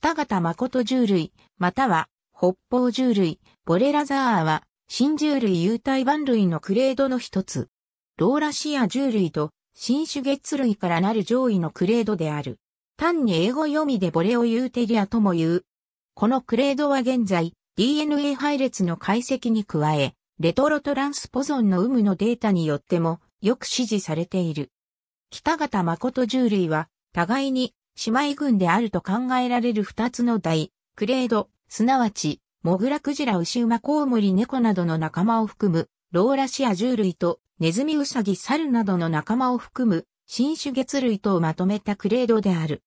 北方誠獣類、または北方獣類、ボレラザーは、新獣類有体番類のクレードの一つ。ローラシア獣類と、新種月類からなる上位のクレードである。単に英語読みでボレオユーテリアとも言う。このクレードは現在、DNA 配列の解析に加え、レトロトランスポゾンの有無のデータによってもよく支持されている。北方誠獣類は、互いに姉妹群であると考えられる二つの大、クレード、すなわち、モグラクジラウシウマコウモリ猫などの仲間を含む、ローラシア獣類とネズミウサギ猿などの仲間を含む、新種月類とをまとめたクレードである。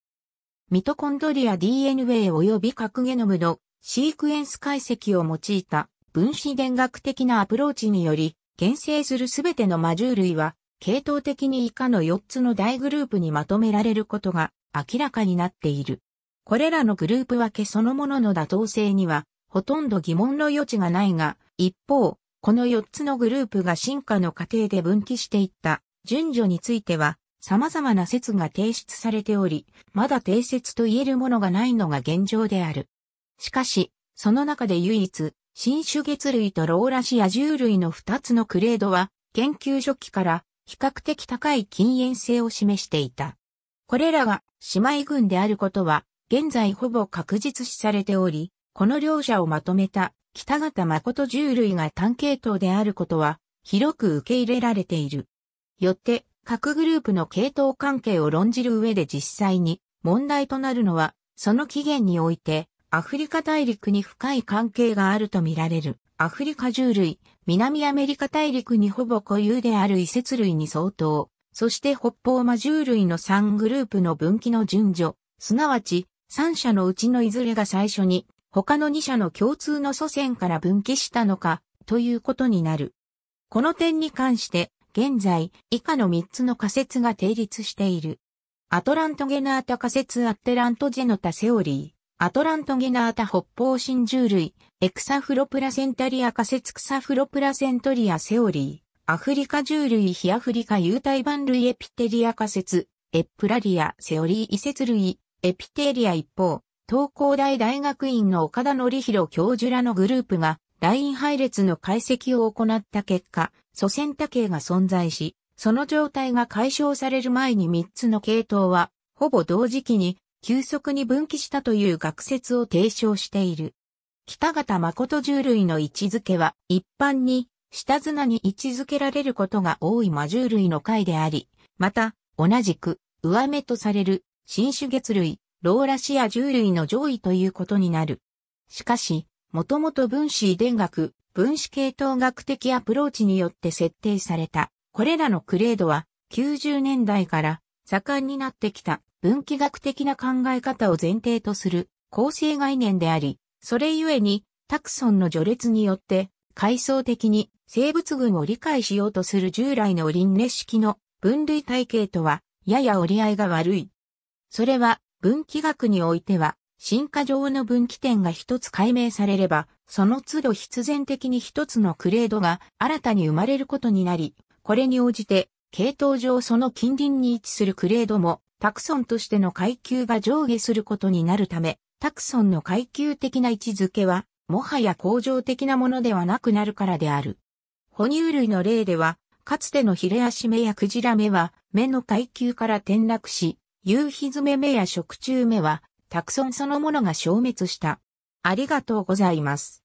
ミトコンドリア DNA 及び核ゲノムのシークエンス解析を用いた分子電学的なアプローチにより、現生するすべての魔獣類は系統的に以下の4つの大グループにまとめられることが明らかになっている。これらのグループ分けそのものの妥当性にはほとんど疑問の余地がないが、一方、この4つのグループが進化の過程で分岐していった順序については様々な説が提出されており、まだ定説と言えるものがないのが現状である。しかし、その中で唯一、新種月類とローラシア獣類の2つのクレードは、研究初期から比較的高い禁煙性を示していた。これらが姉妹軍であることは、現在ほぼ確実視されており、この両者をまとめた北方誠従類が単系統であることは、広く受け入れられている。よって、各グループの系統関係を論じる上で実際に問題となるのは、その起源において、アフリカ大陸に深い関係があるとみられる。アフリカ獣類、南アメリカ大陸にほぼ固有である遺節類に相当、そして北方魔獣類の3グループの分岐の順序、すなわち3社のうちのいずれが最初に他の2社の共通の祖先から分岐したのかということになる。この点に関して現在以下の3つの仮説が定立している。アトラントゲナータ仮説アッテラントジェノタセオリー。アトラントゲナータ北方真獣類、エクサフロプラセンタリア仮説クサフロプラセントリアセオリー、アフリカ獣類非アフリカ有体版類エピテリア仮説、エプラリアセオリー遺説類、エピテリア一方、東工大大学院の岡田則弘教授らのグループが、ライン配列の解析を行った結果、祖先多形が存在し、その状態が解消される前に3つの系統は、ほぼ同時期に急速に分岐したという学説を提唱している。北方誠獣類の位置づけは一般に下綱に位置づけられることが多い魔獣類の回であり、また同じく上目とされる新種月類、ローラシア獣類の上位ということになる。しかし、もともと分子遺伝学、分子系統学的アプローチによって設定された、これらのクレードは90年代から盛んになってきた分岐学的な考え方を前提とする構成概念であり、それゆえにタクソンの序列によって階層的に生物群を理解しようとする従来の輪廻式の分類体系とはやや折り合いが悪い。それは分岐学においては進化上の分岐点が一つ解明されれば、その都度必然的に一つのクレードが新たに生まれることになり、これに応じて系統上その近隣に位置するクレードも、タクソンとしての階級が上下することになるため、タクソンの階級的な位置づけは、もはや恒常的なものではなくなるからである。哺乳類の例では、かつてのヒレアシメやクジラ目は、目の階級から転落し、夕日爪目や食中目は、タクソンそのものが消滅した。ありがとうございます。